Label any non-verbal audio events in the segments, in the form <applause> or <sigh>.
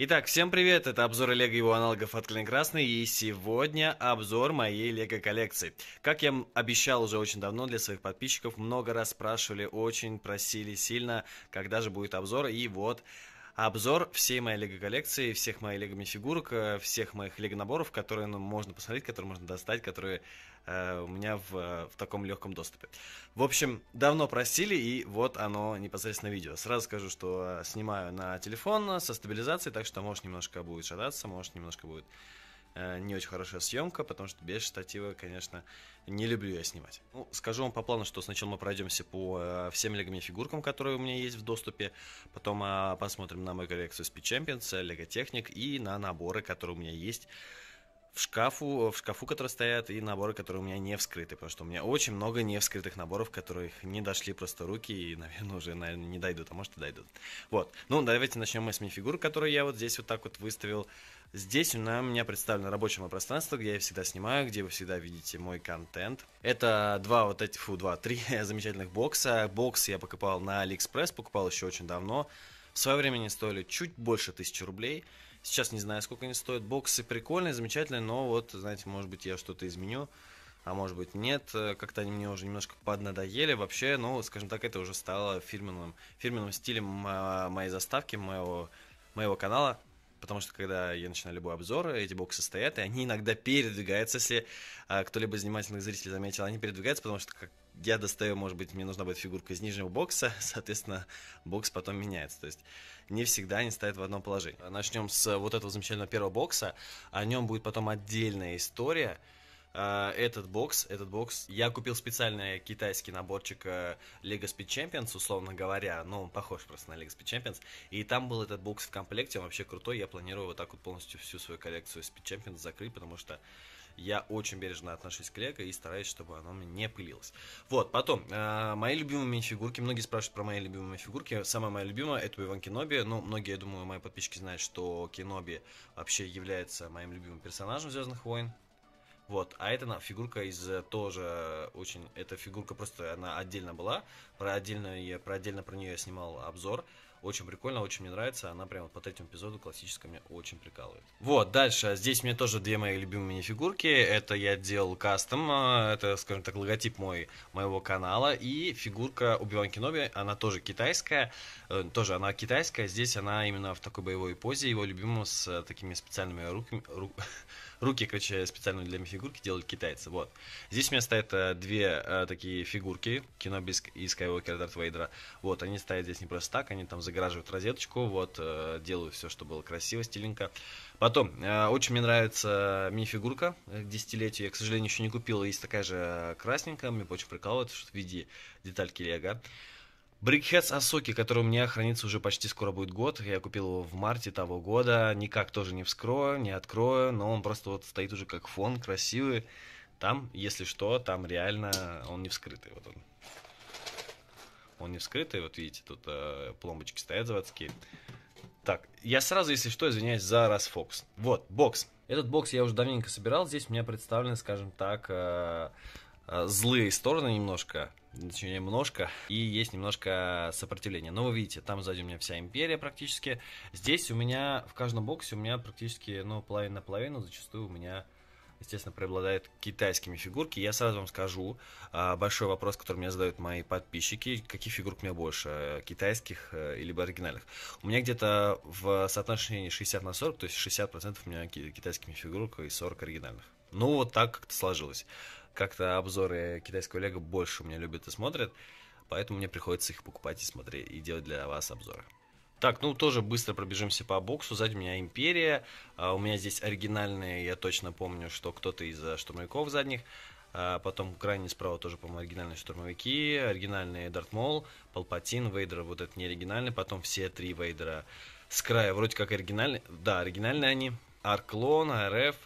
Итак, всем привет, это обзор Лего и его аналогов от Клин Красный, и сегодня обзор моей Лего коллекции. Как я обещал уже очень давно для своих подписчиков, много раз спрашивали, очень просили сильно, когда же будет обзор, и вот обзор всей моей лего-коллекции, всех моих Лего фигурок, э, всех моих лего-наборов, которые ну, можно посмотреть, которые можно достать, которые э, у меня в, в таком легком доступе. В общем, давно просили, и вот оно непосредственно видео. Сразу скажу, что э, снимаю на телефон э, со стабилизацией, так что может немножко будет шататься, может немножко будет Э, не очень хорошая съемка, потому что без штатива, конечно, не люблю я снимать. Ну, скажу вам по плану, что сначала мы пройдемся по э, всем лего фигуркам, которые у меня есть в доступе, потом э, посмотрим на мою коллекцию Speed Champions, лего техник и на наборы, которые у меня есть в шкафу, э, в шкафу, которые стоят, и наборы, которые у меня не вскрыты, потому что у меня очень много не вскрытых наборов, которые не дошли просто руки и, <laughs> наверное, уже, наверное, не дойдут, а может и дойдут. Вот. Ну, давайте начнем мы с мини-фигур, которую я вот здесь вот так вот выставил. Здесь у меня представлено рабочее мое пространство, где я всегда снимаю, где вы всегда видите мой контент. Это два вот эти, фу, два, <laughs> три замечательных бокса. Бокс я покупал на Алиэкспресс, покупал еще очень давно. В свое время они стоили чуть больше тысячи рублей. Сейчас не знаю, сколько они стоят. Боксы прикольные, замечательные, но вот, знаете, может быть, я что-то изменю, а может быть, нет. Э, как-то они мне уже немножко поднадоели вообще. Ну, скажем так, это уже стало фирменным, фирменным стилем моей заставки, моего, моего канала. Потому что когда я начинаю любой обзор, эти боксы стоят, и они иногда передвигаются, если а, кто-либо из внимательных зрителей заметил, они передвигаются, потому что как, я достаю, может быть, мне нужна будет фигурка из нижнего бокса, <laughs> соответственно, бокс потом меняется. То есть не всегда они стоят в одном положении. Начнем с э, вот этого замечательного первого бокса. О нем будет потом отдельная история. Э, этот бокс, этот бокс, я купил специальный китайский наборчик э, Lego Speed Champions, условно говоря, но ну, он похож просто на Lego Speed Champions, и там был этот бокс в комплекте, он вообще крутой, я планирую вот так вот полностью всю свою коллекцию Speed Champions закрыть, потому что я очень бережно отношусь к Лего и стараюсь, чтобы оно мне не пылилось. Вот, потом, э, мои любимые фигурки. Многие спрашивают про мои любимые фигурки. Самая моя любимая это Иван Киноби. Ну, многие, я думаю, мои подписчики знают, что Киноби вообще является моим любимым персонажем Звездных войн. Вот, а это на, фигурка из э, тоже очень, эта фигурка просто, она отдельно была, про отдельно, я, про отдельно про нее я снимал обзор, очень прикольно, очень мне нравится. Она прямо вот по третьему эпизоду классическая меня очень прикалывает. Вот, дальше. Здесь у меня тоже две мои любимые фигурки, Это я делал кастом. Э, это, скажем так, логотип мой, моего канала. И фигурка Убиван Киноби, она тоже китайская. Э, тоже она китайская. Здесь она именно в такой боевой позе. Его любимую с такими специальными руками... Ру <laughs> руки, короче, специально для фигурки делают китайцы. Вот. Здесь у меня стоят э, две э, такие фигурки, Киноби и Скайуокер Дарт Вейдера. Вот, они стоят здесь не просто так, они там загораживают розеточку, вот, э, делаю все, что было красиво, стиленько. Потом, э, очень мне нравится мини-фигурка к десятилетию, я, к сожалению, еще не купил, есть такая же красненькая, мне очень прикалывает, что в виде детальки лего. Брикхедс Асоки, который у меня хранится уже почти скоро будет год. Я купил его в марте того года. Никак тоже не вскрою, не открою, но он просто вот стоит уже как фон, красивый. Там, если что, там реально он не вскрытый. Вот он. Он не вскрытый, вот видите, тут э, пломбочки стоят заводские. Так, я сразу, если что, извиняюсь за расфокс. Вот, бокс. Этот бокс я уже давненько собирал, здесь у меня представлены, скажем так, э, э, злые стороны немножко, точнее, немножко, и есть немножко сопротивления. Но вы видите, там сзади у меня вся империя практически. Здесь у меня, в каждом боксе у меня практически, ну, половина на половину, зачастую у меня естественно, преобладают китайскими фигурки. Я сразу вам скажу, а, большой вопрос, который мне задают мои подписчики, каких фигурок у меня больше, э, китайских или э, оригинальных. У меня где-то в соотношении 60 на 40, то есть 60% у меня китайскими фигурок и 40 оригинальных. Ну, вот так как-то сложилось. Как-то обзоры китайского лего больше у меня любят и смотрят, поэтому мне приходится их покупать и смотреть, и делать для вас обзоры. Так, ну тоже быстро пробежимся по боксу. Сзади у меня Империя. А, у меня здесь оригинальные, я точно помню, что кто-то из а, штурмовиков задних. А, потом крайне справа тоже, по-моему, оригинальные штурмовики. Оригинальные Дарт Мол, Палпатин, Вейдер, вот это не оригинальный. Потом все три Вейдера с края вроде как оригинальные. Да, оригинальные они. Арклон, РФ,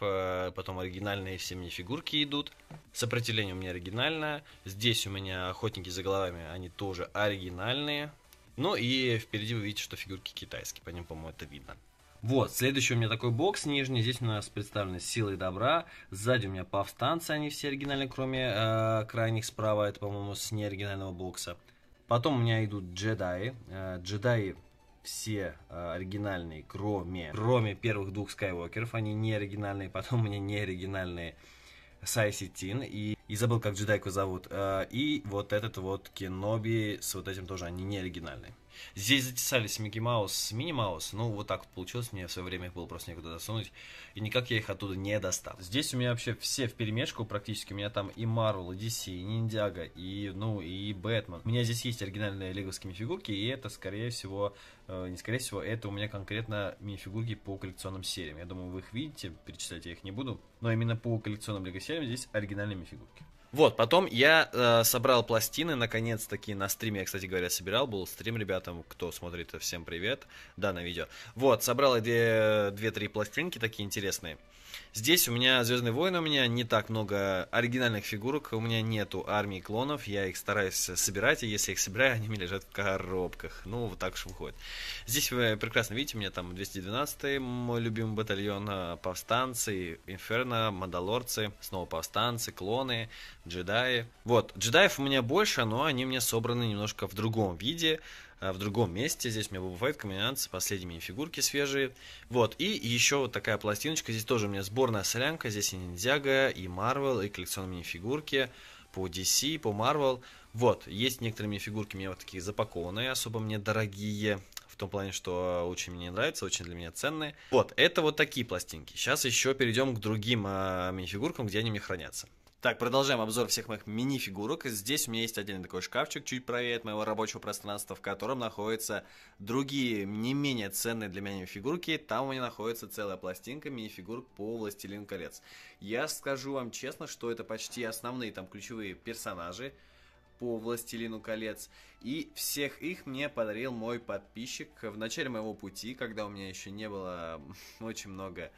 потом оригинальные все мне фигурки идут. Сопротивление у меня оригинальное. Здесь у меня охотники за головами, они тоже оригинальные. Ну и впереди вы видите, что фигурки китайские, по ним, по-моему, это видно. Вот, следующий у меня такой бокс нижний. Здесь у нас представлены силы добра. Сзади у меня повстанцы, они все оригинальные, кроме э, крайних справа. Это, по-моему, с неоригинального бокса. Потом у меня идут джедаи. Э, джедаи все э, оригинальные, кроме, кроме первых двух скайуокеров. Они не оригинальные, <laughs> потом у меня не оригинальные Сайситин и и забыл, как джедайку зовут. Э, и вот этот вот Кеноби с вот этим тоже, они не оригинальные. Здесь затесались Микки Маус с Мини Маус, ну вот так вот получилось, мне в свое время их было просто некуда засунуть, и никак я их оттуда не достал. Здесь у меня вообще все в перемешку практически, у меня там и Марвел, и DC, и Ниндзяго, и, ну, и Бэтмен. У меня здесь есть оригинальные лиговские фигурки и это, скорее всего, э, не скорее всего, это у меня конкретно мини-фигурки по коллекционным сериям. Я думаю, вы их видите, перечислять я их не буду, но именно по коллекционным лего сериям здесь оригинальные фигурки. Вот, потом я э, собрал пластины, наконец-таки, на стриме, я, кстати говоря, собирал, был стрим ребятам, кто смотрит, всем привет, да, видео. Вот, собрал э, две-три пластинки такие интересные. Э, Здесь у меня Звездные войны, у меня не так много оригинальных фигурок, у меня нету армии клонов, я их стараюсь собирать, и если я их собираю, они мне лежат в коробках. Ну, вот так уж выходит. Здесь вы прекрасно видите, у меня там 212 мой любимый батальон, а, повстанцы, инферно, мандалорцы, снова повстанцы, клоны, джедаи. Вот, джедаев у меня больше, но они мне собраны немножко в другом виде. Э, в другом месте. Здесь у меня Boba Fett, комбинат с последними фигурки свежие. Вот, и еще вот такая пластиночка. Здесь тоже у меня сборная солянка. Здесь и ниндзяга и Марвел, и коллекционные мини-фигурки по DC, по Marvel. Вот, есть некоторые мини-фигурки у меня вот такие запакованные, особо мне дорогие. В том плане, что очень мне нравится очень для меня ценные. Вот, это вот такие пластинки. Сейчас еще перейдем к другим э, мини-фигуркам, где они мне хранятся. Так, продолжаем обзор всех моих мини-фигурок. Здесь у меня есть отдельный такой шкафчик, чуть правее от моего рабочего пространства, в котором находятся другие, не менее ценные для меня фигурки. Там у меня находится целая пластинка мини-фигурок по «Властелин колец». Я скажу вам честно, что это почти основные там ключевые персонажи по «Властелину колец». И всех их мне подарил мой подписчик в начале моего пути, когда у меня еще не было <laughs> очень много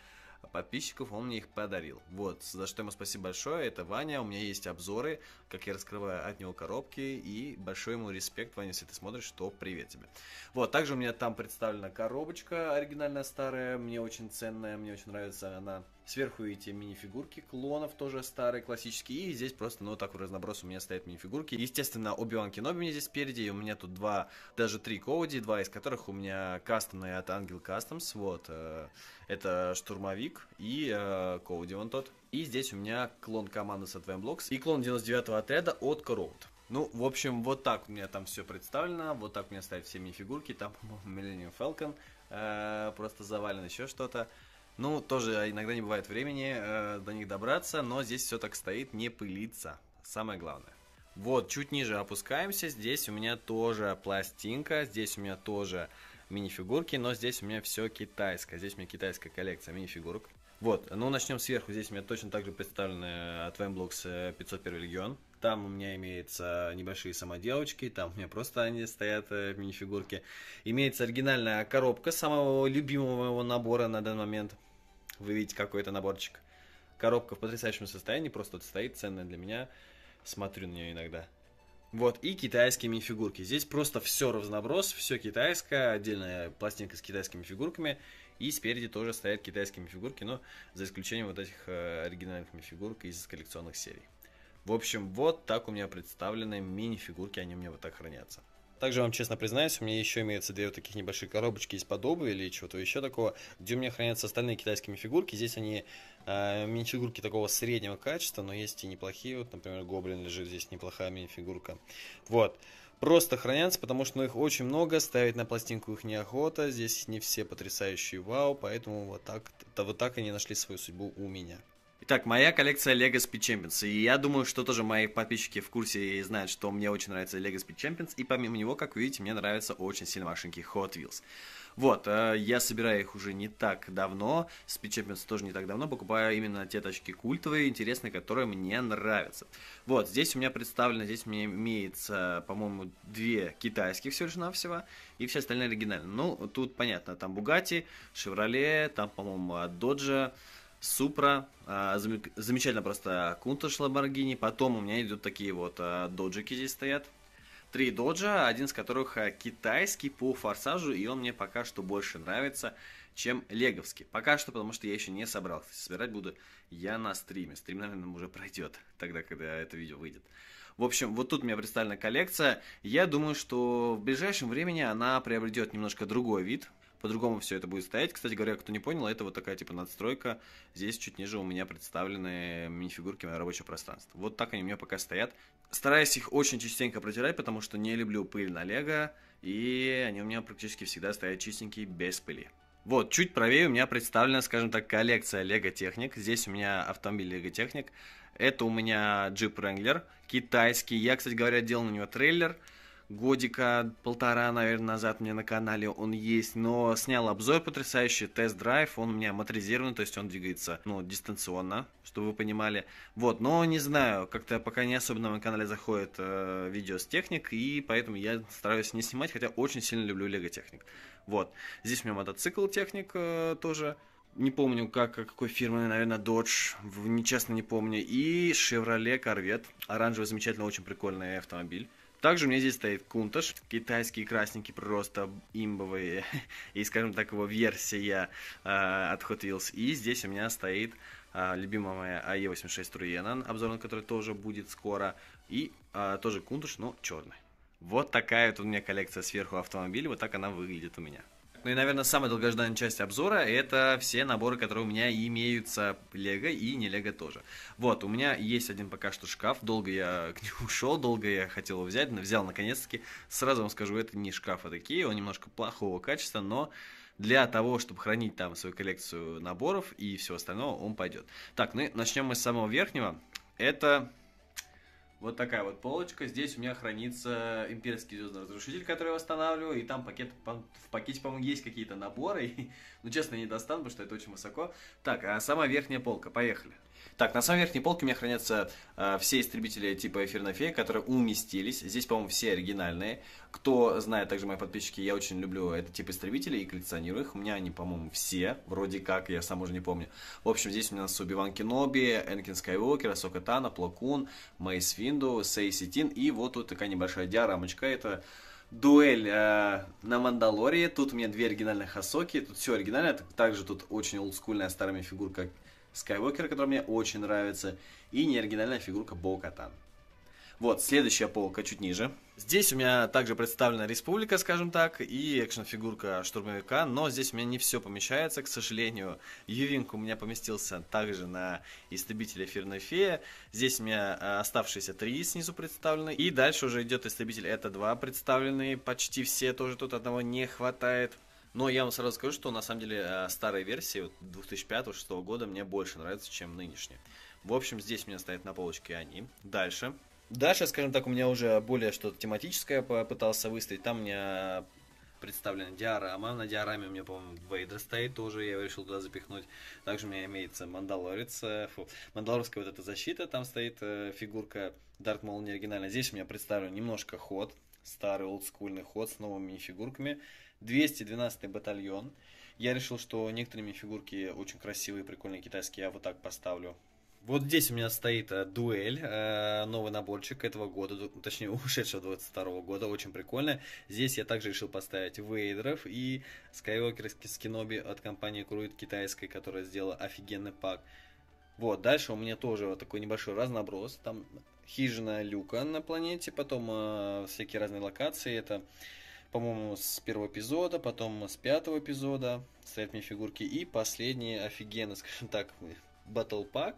подписчиков, он мне их подарил. Вот, за что ему спасибо большое, это Ваня, у меня есть обзоры, как я раскрываю от него коробки, и большой ему респект, Ваня, если ты смотришь, то привет тебе. Вот, также у меня там представлена коробочка оригинальная старая, мне очень ценная, мне очень нравится она Сверху эти мини-фигурки клонов, тоже старые, классические. И здесь просто, ну, так в разноброс у меня стоят мини-фигурки. Естественно, Оби-Ван Кеноби у меня здесь спереди. И у меня тут два, даже три Коуди, два из которых у меня кастомные от Ангел Customs. Вот, э, это штурмовик и э, Коуди он тот. И здесь у меня клон команды от Вэмблокс и клон 99-го отряда от Короуд. Ну, в общем, вот так у меня там все представлено, вот так у меня стоят все мини-фигурки, там, по-моему, Millennium Falcon, э, просто завален еще что-то. Ну, тоже иногда не бывает времени э, до них добраться, но здесь все так стоит, не пылится. Самое главное. Вот, чуть ниже опускаемся, здесь у меня тоже пластинка, здесь у меня тоже мини-фигурки, но здесь у меня все китайское, здесь у меня китайская коллекция мини-фигурок. Вот, ну начнем сверху, здесь у меня точно также представлены от Vemblox 501 Легион. Там у меня имеются небольшие самоделочки, там у меня просто они стоят, э, мини-фигурки. Имеется оригинальная коробка самого любимого моего набора на данный момент – вы видите какой-то наборчик. Коробка в потрясающем состоянии, просто вот стоит, ценная для меня. Смотрю на нее иногда. Вот, и китайские мини-фигурки. Здесь просто все разноброс, все китайское, отдельная пластинка с китайскими фигурками. И спереди тоже стоят китайские мини-фигурки, но за исключением вот этих э, оригинальных мини-фигурок из коллекционных серий. В общем, вот так у меня представлены мини-фигурки, они у меня вот так хранятся. Также вам честно признаюсь, у меня еще имеются две вот таких небольшие коробочки из-под обуви или чего-то еще такого, где у меня хранятся остальные китайские фигурки. Здесь они э, мини-фигурки такого среднего качества, но есть и неплохие. Вот, например, гоблин лежит здесь неплохая мини-фигурка. Вот. Просто хранятся, потому что ну, их очень много, ставить на пластинку их неохота. Здесь не все потрясающие вау, поэтому вот так, вот так они нашли свою судьбу у меня. Итак, моя коллекция Lego Speed Champions. И я думаю, что тоже мои подписчики в курсе и знают, что мне очень нравится Lego Speed Champions. И помимо него, как вы видите, мне нравятся очень сильно машинки Hot Wheels. Вот, э, я собираю их уже не так давно, Speed Champions тоже не так давно, покупаю именно те тачки культовые, интересные, которые мне нравятся. Вот, здесь у меня представлено, здесь у меня имеется, по-моему, две китайских всего лишь навсего, и все остальные оригинальные. Ну, тут понятно, там Bugatti, Chevrolet, там, по-моему, Dodge, Супра, а, замечательно просто Кунташ Ламборгини, потом у меня идут такие вот а, доджики здесь стоят, три доджа, один из которых а, китайский по форсажу, и он мне пока что больше нравится, чем леговский. Пока что, потому что я еще не собрал. Собирать буду я на стриме. Стрим, наверное, уже пройдет <laughs> тогда, когда это видео выйдет. В общем, вот тут у меня представлена коллекция. Я думаю, что в ближайшем времени она приобретет немножко другой вид, по-другому все это будет стоять. Кстати говоря, кто не понял, это вот такая типа надстройка. Здесь чуть ниже у меня представлены мини-фигурки рабочего пространства. Вот так они у меня пока стоят. Стараюсь их очень частенько протирать, потому что не люблю пыль на лего. И они у меня практически всегда стоят чистенькие, без пыли. Вот, чуть правее у меня представлена, скажем так, коллекция Лего Техник. Здесь у меня автомобиль Лего Техник. Это у меня джип Wrangler, китайский. Я, кстати говоря, делал на него трейлер годика полтора, наверное, назад мне на канале он есть, но снял обзор потрясающий, тест-драйв, он у меня моторизирован, то есть он двигается, ну, дистанционно, чтобы вы понимали. Вот, но не знаю, как-то пока не особо на моем канале заходит э, видео с техник, и поэтому я стараюсь не снимать, хотя очень сильно люблю Лего Техник. Вот, здесь у меня мотоцикл Техник э, тоже, не помню, как, а какой фирмы, наверное, Dodge, нечестно не помню, и Chevrolet Corvette, оранжевый, замечательно, очень прикольный автомобиль. Также у меня здесь стоит кунташ, китайские красненькие просто имбовые, <laughs> и, скажем так, его версия э, от Hot Wheels. И здесь у меня стоит э, любимая моя AE86 Труена, обзор на который тоже будет скоро, и э, тоже кунташ, но черный. Вот такая вот у меня коллекция сверху автомобилей, вот так она выглядит у меня. Ну и, наверное, самая долгожданная часть обзора – это все наборы, которые у меня имеются Лего и не Лего тоже. Вот, у меня есть один пока что шкаф, долго я к нему <laughs> шел, долго я хотел его взять, но взял наконец-таки. Сразу вам скажу, это не шкаф, а такие, он немножко плохого качества, но для того, чтобы хранить там свою коллекцию наборов и всего остального, он пойдет. Так, ну начнем мы с самого верхнего. Это вот такая вот полочка. Здесь у меня хранится имперский звездный разрушитель, который я восстанавливаю. И там пакет, в пакете, по-моему, есть какие-то наборы. И, <laughs> ну, честно, не достану, потому что это очень высоко. Так, а сама верхняя полка, поехали. Так, на самой верхней полке у меня хранятся э, все истребители типа Эфирная фея, которые уместились. Здесь, по-моему, все оригинальные. Кто знает, также мои подписчики, я очень люблю этот тип истребителей и коллекционирую их. У меня они, по-моему, все, вроде как, я сам уже не помню. В общем, здесь у нас Убиван Кеноби, Энкин Скайуокер, Асока Тана, Плокун, Мейс Финн, Windows, Сейситин. И вот тут такая небольшая диарамочка. Это дуэль э, на Мандалории. Тут у меня две оригинальных Асоки. Тут все оригинально. Также тут очень олдскульная старая фигурка Скайуокера, которая мне очень нравится. И неоригинальная фигурка Бо Катан. Вот, следующая полка чуть ниже. Здесь у меня также представлена республика, скажем так, и экшн-фигурка штурмовика, но здесь у меня не все помещается, к сожалению. Ювинг у меня поместился также на истребитель эфирной феи. Здесь у меня э, оставшиеся три снизу представлены. И дальше уже идет истребитель это два представленные, почти все, тоже тут одного не хватает. Но я вам сразу скажу, что на самом деле э, старые версии 2005-2006 года мне больше нравится, чем нынешняя. В общем, здесь у меня стоят на полочке они. Дальше Дальше, скажем так, у меня уже более что-то тематическое попытался выставить. Там у меня представлена диорама. На диораме у меня, по-моему, Вейдер стоит тоже, я решил туда запихнуть. Также у меня имеется Мандалорец, э, фу, Мандалорская вот эта защита, там стоит э, фигурка Дарт Мол не оригинально. Здесь у меня представлен немножко ход, старый олдскульный ход с новыми фигурками 212 батальон. Я решил, что некоторые мини-фигурки очень красивые, прикольные китайские, я вот так поставлю вот здесь у меня стоит э, дуэль, э, новый наборчик этого года, ну, точнее <laughs> ушедшего 22 года, очень прикольно. Здесь я также решил поставить Вейдеров и Skywalker с Kenobi от компании Круид китайской, которая сделала офигенный пак. Вот, дальше у меня тоже вот такой небольшой разноброс. Там хижина Люка на планете, потом э, всякие разные локации. Это, по-моему, с первого эпизода, потом с пятого эпизода. Стоят мне фигурки. И последние офигенно, <laughs> скажем так, Battle Pack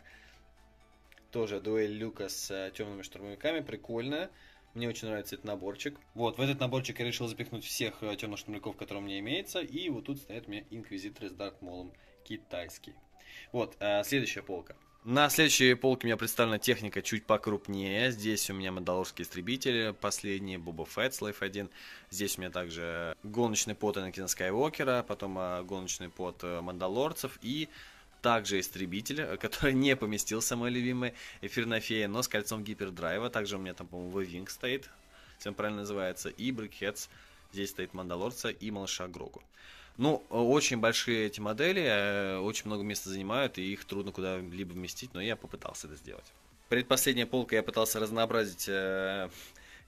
тоже дуэль Люка с э, темными штурмовиками, прикольная. Мне очень нравится этот наборчик. Вот, в этот наборчик я решил запихнуть всех э, темных штурмовиков, которые у меня имеются. И вот тут стоят у меня инквизиторы с Дарт Молом китайский. Вот, э, следующая полка. На следующей полке у меня представлена техника чуть покрупнее. Здесь у меня Мандалорский истребитель, последний, Боба Фетт, Слайф 1. Здесь у меня также гоночный пот Анакина Скайуокера, потом гоночный пот Мандалорцев и также истребитель, э, который не поместился, мой любимый эфирная фея, но с кольцом гипердрайва. Также у меня там, по-моему, Винг стоит, всем правильно называется, и Брикхедс. Здесь стоит Мандалорца и Малыша Грогу. Ну, э, очень большие эти модели, э, очень много места занимают, и их трудно куда-либо вместить, но я попытался это сделать. Предпоследняя полка я пытался разнообразить э,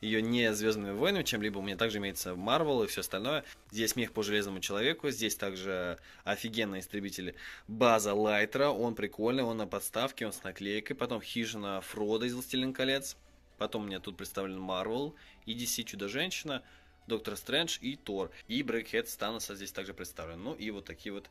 ее не Звездными войнами, чем-либо. У меня также имеется Марвел и все остальное. Здесь мех по Железному Человеку, здесь также офигенные истребители. База Лайтера, он прикольный, он на подставке, он с наклейкой. Потом Хижина Фрода из Властелин колец. Потом у меня тут представлен Марвел и DC Чудо-женщина, Доктор Стрэндж и Тор. И Брейкхед Станоса здесь также представлен. Ну и вот такие вот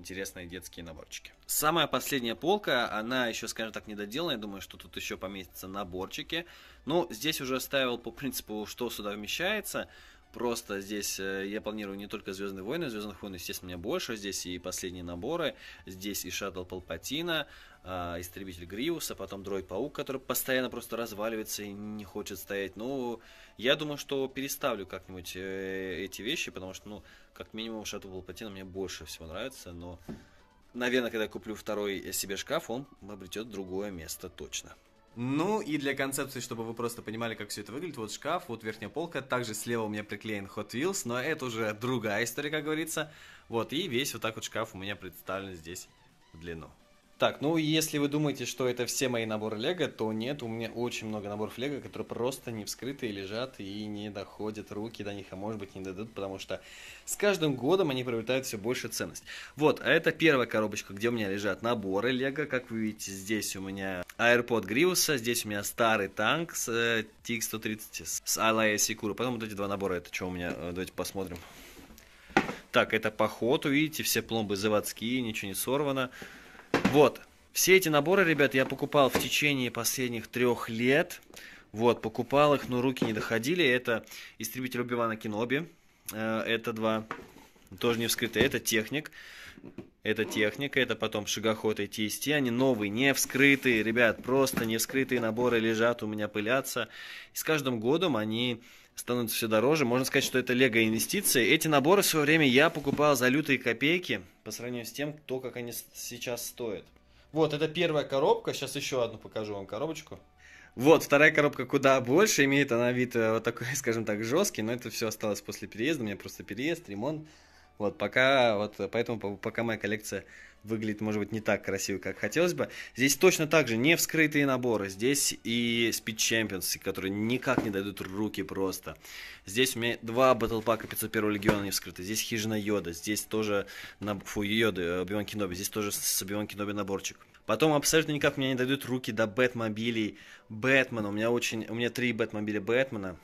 интересные детские наборчики. Самая последняя полка, она еще, скажем так, недоделана. Я думаю, что тут еще поместятся наборчики. Ну, здесь уже ставил по принципу, что сюда вмещается. Просто здесь э, я планирую не только Звездные войны, Звездных войн, естественно, у меня больше. Здесь и последние наборы, здесь и Шаттл Палпатина, э, Истребитель Гриуса, потом Дроид-паук, который постоянно просто разваливается и не хочет стоять. Ну, я думаю, что переставлю как-нибудь э, эти вещи, потому что, ну, как минимум, Shadow Ball Patina мне больше всего нравится, но, наверное, когда я куплю второй себе шкаф, он обретет другое место точно. Ну и для концепции, чтобы вы просто понимали, как все это выглядит, вот шкаф, вот верхняя полка, также слева у меня приклеен Hot Wheels, но это уже другая история, как говорится. Вот, и весь вот так вот шкаф у меня представлен здесь в длину. Так, ну если вы думаете, что это все мои наборы лего, то нет, у меня очень много наборов лего, которые просто не вскрыты и лежат и не доходят руки до них, а может быть не дадут, потому что с каждым годом они приобретают все больше ценность. Вот, а это первая коробочка, где у меня лежат наборы лего, как вы видите, здесь у меня AirPod Гриуса, здесь у меня старый танк с э, TX-130 с Алая Секура, потом вот эти два набора, это что у меня, э, давайте посмотрим. Так, это поход, видите, все пломбы заводские, ничего не сорвано. Вот. Все эти наборы, ребят, я покупал в течение последних трех лет. Вот, покупал их, но руки не доходили. Это «Истребитель Убивана Киноби». Э, это два тоже не вскрытые. Это «Техник». Это техника, это потом шагоход и TST, они новые, не вскрытые, ребят, просто не вскрытые наборы лежат у меня, пылятся. И с каждым годом они становятся все дороже. Можно сказать, что это лего-инвестиции. Эти наборы в свое время я покупал за лютые копейки по сравнению с тем, то, как они сейчас стоят. Вот, это первая коробка. Сейчас еще одну покажу вам коробочку. Вот, вторая коробка куда больше, имеет она вид э, вот такой, <laughs> скажем так, жесткий, но это все осталось после переезда, у меня просто переезд, ремонт. Вот, пока, вот, поэтому пока моя коллекция выглядит, может быть, не так красиво, как хотелось бы. Здесь точно так же не вскрытые наборы. Здесь и Speed Champions, которые никак не дадут руки просто. Здесь у меня два батлпака 501 легиона не вскрыты. Здесь Хижина Йода. Здесь тоже... На... Фу, йода Обиван Киноби. Здесь тоже с Обиван Киноби наборчик. Потом абсолютно никак меня не дойдут руки до Бэтмобилей Бэтмена. У меня очень... У меня три Бэтмобиля Бэтмена.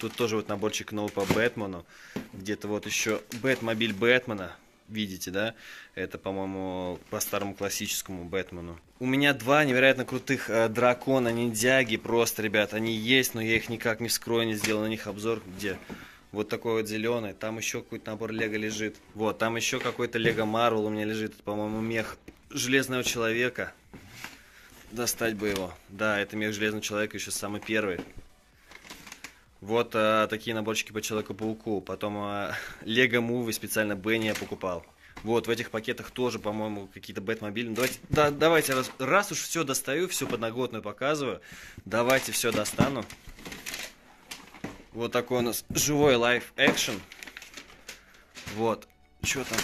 Тут тоже вот наборчик новый по Бэтмену. Где-то вот еще Бэтмобиль Бэтмена видите, да? Это, по-моему, по старому классическому Бэтмену. У меня два невероятно крутых э, дракона, ниндзяги просто, ребят. Они есть, но я их никак не вскрою, не сделал на них обзор. Где? Вот такой вот зеленый. Там еще какой-то набор Лего лежит. Вот, там еще какой-то Лего Марвел у меня лежит. Это, по-моему, мех Железного Человека. Достать бы его. Да, это мех Железного Человека еще самый первый. Вот э, такие наборчики по Человеку-пауку. Потом э, <laughs> Лего Lego Movie специально Бенни я покупал. Вот, в этих пакетах тоже, по-моему, какие-то Бэтмобили. Ну, давайте, да, давайте раз, раз уж все достаю, всю подноготную показываю, давайте все достану. Вот такой у нас живой лайф экшен. Вот, что там?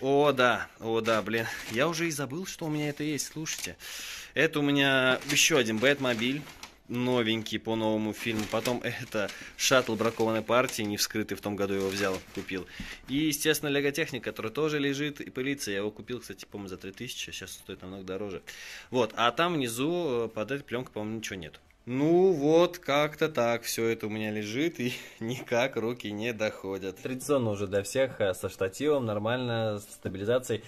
О, да, о, да, блин. Я уже и забыл, что у меня это есть, слушайте. Это у меня еще один Бэтмобиль новенький по новому фильму. Потом это шаттл бракованной партии, не вскрытый в том году его взял, купил. И, естественно, Леготехник, который тоже лежит и пылится. Я его купил, кстати, по-моему, за 3000, сейчас стоит намного дороже. Вот, а там внизу э, под этой пленкой, по-моему, ничего нет. Ну вот, как-то так все это у меня лежит, и <laughs> никак руки не доходят. Традиционно уже для всех, э, со штативом, нормально, с стабилизацией.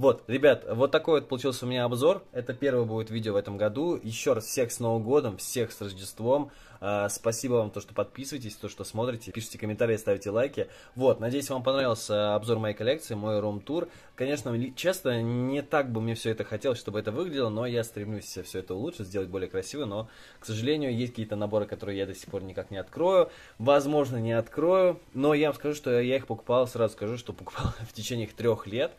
Вот, ребят, вот такой вот получился у меня обзор. Это первое будет видео в этом году. Еще раз всех с Новым годом, всех с Рождеством. А, спасибо вам, то, что подписываетесь, то, что смотрите, пишите комментарии, ставите лайки. Вот, надеюсь, вам понравился обзор моей коллекции, мой ром-тур. Конечно, честно, не так бы мне все это хотелось, чтобы это выглядело, но я стремлюсь все это улучшить, сделать более красиво, но, к сожалению, есть какие-то наборы, которые я до сих пор никак не открою, возможно, не открою, но я вам скажу, что я их покупал, сразу скажу, что покупал <laughs> в течение трех лет,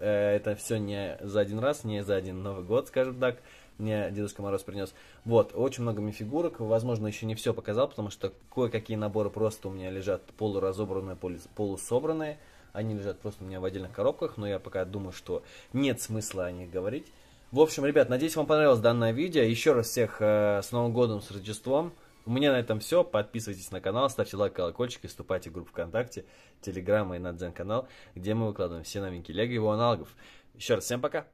Э, это все не за один раз, не за один Новый год, скажем так, мне Дедушка Мороз принес. Вот, очень много мифигурок. Возможно, еще не все показал, потому что кое-какие наборы просто у меня лежат полуразобранные, полусобранные. Они лежат просто у меня в отдельных коробках, но я пока думаю, что нет смысла о них говорить. В общем, ребят, надеюсь, вам понравилось данное видео. Еще раз всех э, с Новым годом, с Рождеством. У меня на этом все. Подписывайтесь на канал, ставьте лайк, колокольчик и вступайте в группу ВКонтакте, Телеграма и на Дзен канал, где мы выкладываем все новинки Лего и его аналогов. Еще раз всем пока!